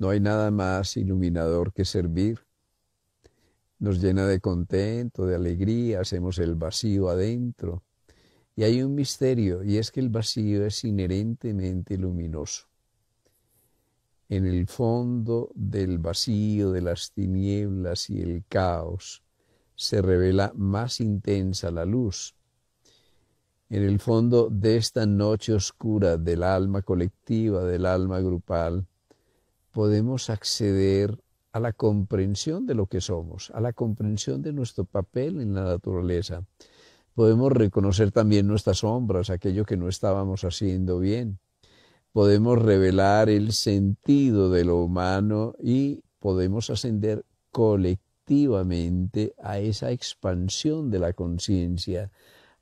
No hay nada más iluminador que servir. Nos llena de contento, de alegría, hacemos el vacío adentro. Y hay un misterio, y es que el vacío es inherentemente luminoso. En el fondo del vacío, de las tinieblas y el caos, se revela más intensa la luz. En el fondo de esta noche oscura del alma colectiva, del alma grupal, podemos acceder a la comprensión de lo que somos, a la comprensión de nuestro papel en la naturaleza. Podemos reconocer también nuestras sombras, aquello que no estábamos haciendo bien. Podemos revelar el sentido de lo humano y podemos ascender colectivamente a esa expansión de la conciencia,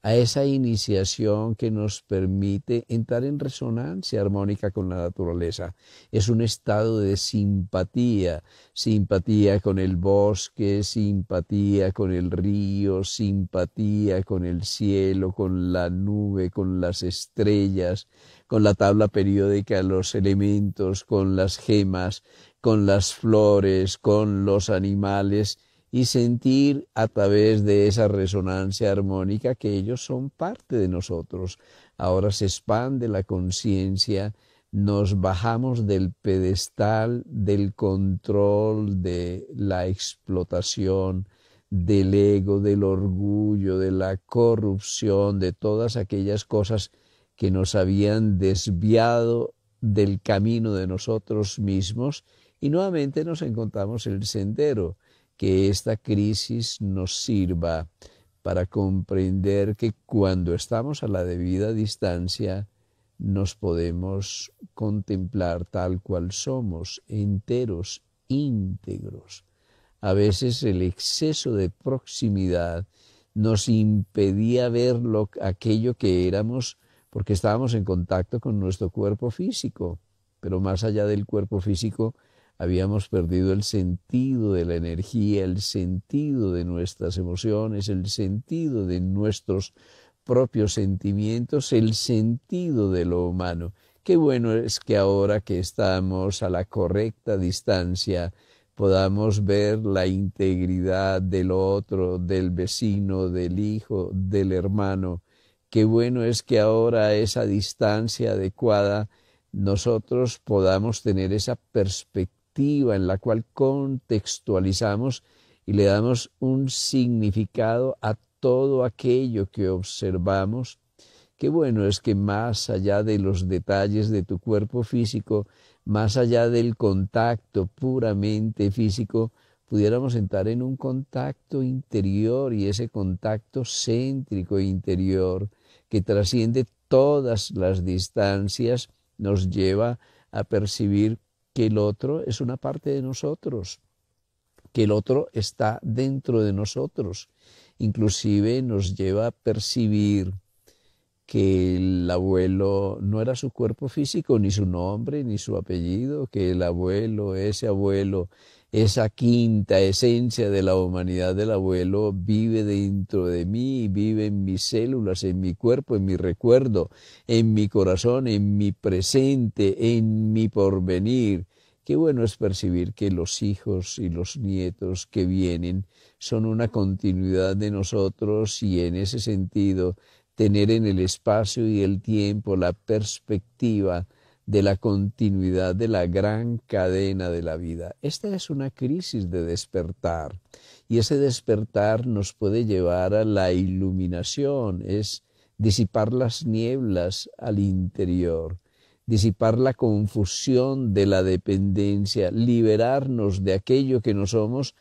a esa iniciación que nos permite entrar en resonancia armónica con la naturaleza. Es un estado de simpatía, simpatía con el bosque, simpatía con el río, simpatía con el cielo, con la nube, con las estrellas, con la tabla periódica, los elementos, con las gemas, con las flores, con los animales y sentir a través de esa resonancia armónica que ellos son parte de nosotros. Ahora se expande la conciencia, nos bajamos del pedestal del control, de la explotación, del ego, del orgullo, de la corrupción, de todas aquellas cosas que nos habían desviado del camino de nosotros mismos y nuevamente nos encontramos el sendero que esta crisis nos sirva para comprender que cuando estamos a la debida distancia nos podemos contemplar tal cual somos, enteros, íntegros. A veces el exceso de proximidad nos impedía ver aquello que éramos porque estábamos en contacto con nuestro cuerpo físico, pero más allá del cuerpo físico, Habíamos perdido el sentido de la energía, el sentido de nuestras emociones, el sentido de nuestros propios sentimientos, el sentido de lo humano. Qué bueno es que ahora que estamos a la correcta distancia podamos ver la integridad del otro, del vecino, del hijo, del hermano. Qué bueno es que ahora a esa distancia adecuada nosotros podamos tener esa perspectiva en la cual contextualizamos y le damos un significado a todo aquello que observamos. Qué bueno es que más allá de los detalles de tu cuerpo físico, más allá del contacto puramente físico, pudiéramos entrar en un contacto interior y ese contacto céntrico interior que trasciende todas las distancias nos lleva a percibir que el otro es una parte de nosotros, que el otro está dentro de nosotros. Inclusive nos lleva a percibir que el abuelo no era su cuerpo físico, ni su nombre, ni su apellido, que el abuelo, ese abuelo, esa quinta esencia de la humanidad del abuelo vive dentro de mí, vive en mis células, en mi cuerpo, en mi recuerdo, en mi corazón, en mi presente, en mi porvenir. Qué bueno es percibir que los hijos y los nietos que vienen son una continuidad de nosotros y en ese sentido tener en el espacio y el tiempo la perspectiva de la continuidad de la gran cadena de la vida. Esta es una crisis de despertar y ese despertar nos puede llevar a la iluminación, es disipar las nieblas al interior, disipar la confusión de la dependencia, liberarnos de aquello que no somos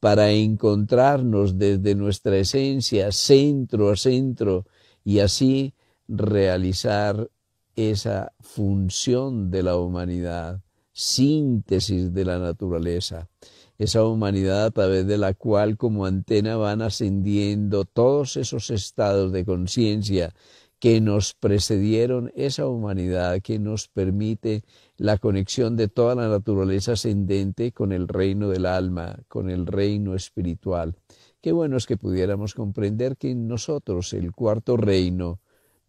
para encontrarnos desde nuestra esencia, centro a centro, y así realizar esa función de la humanidad, síntesis de la naturaleza, esa humanidad a través de la cual como antena van ascendiendo todos esos estados de conciencia que nos precedieron, esa humanidad que nos permite la conexión de toda la naturaleza ascendente con el reino del alma, con el reino espiritual. Qué bueno es que pudiéramos comprender que en nosotros el cuarto reino,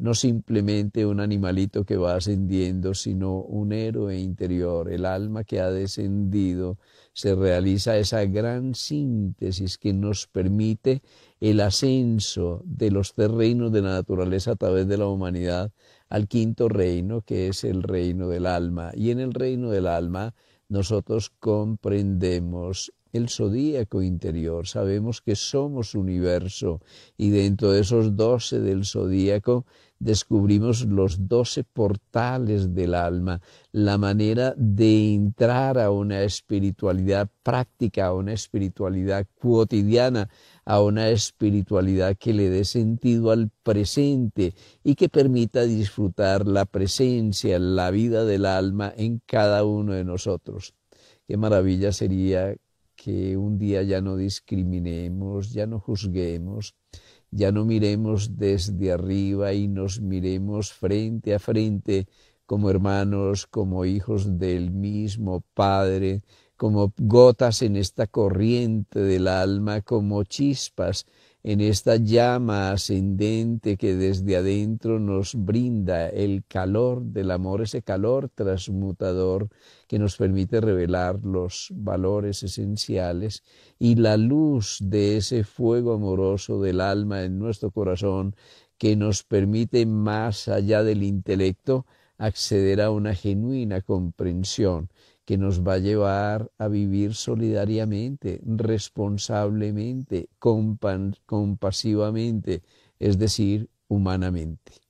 no simplemente un animalito que va ascendiendo, sino un héroe interior, el alma que ha descendido, se realiza esa gran síntesis que nos permite el ascenso de los terrenos de la naturaleza a través de la humanidad al quinto reino, que es el reino del alma. Y en el reino del alma nosotros comprendemos el zodíaco interior. Sabemos que somos universo y dentro de esos doce del zodíaco descubrimos los doce portales del alma, la manera de entrar a una espiritualidad práctica, a una espiritualidad cotidiana, a una espiritualidad que le dé sentido al presente y que permita disfrutar la presencia, la vida del alma en cada uno de nosotros. Qué maravilla sería que un día ya no discriminemos, ya no juzguemos, ya no miremos desde arriba y nos miremos frente a frente como hermanos, como hijos del mismo Padre, como gotas en esta corriente del alma, como chispas en esta llama ascendente que desde adentro nos brinda el calor del amor, ese calor transmutador que nos permite revelar los valores esenciales y la luz de ese fuego amoroso del alma en nuestro corazón que nos permite más allá del intelecto acceder a una genuina comprensión que nos va a llevar a vivir solidariamente, responsablemente, compasivamente, es decir, humanamente.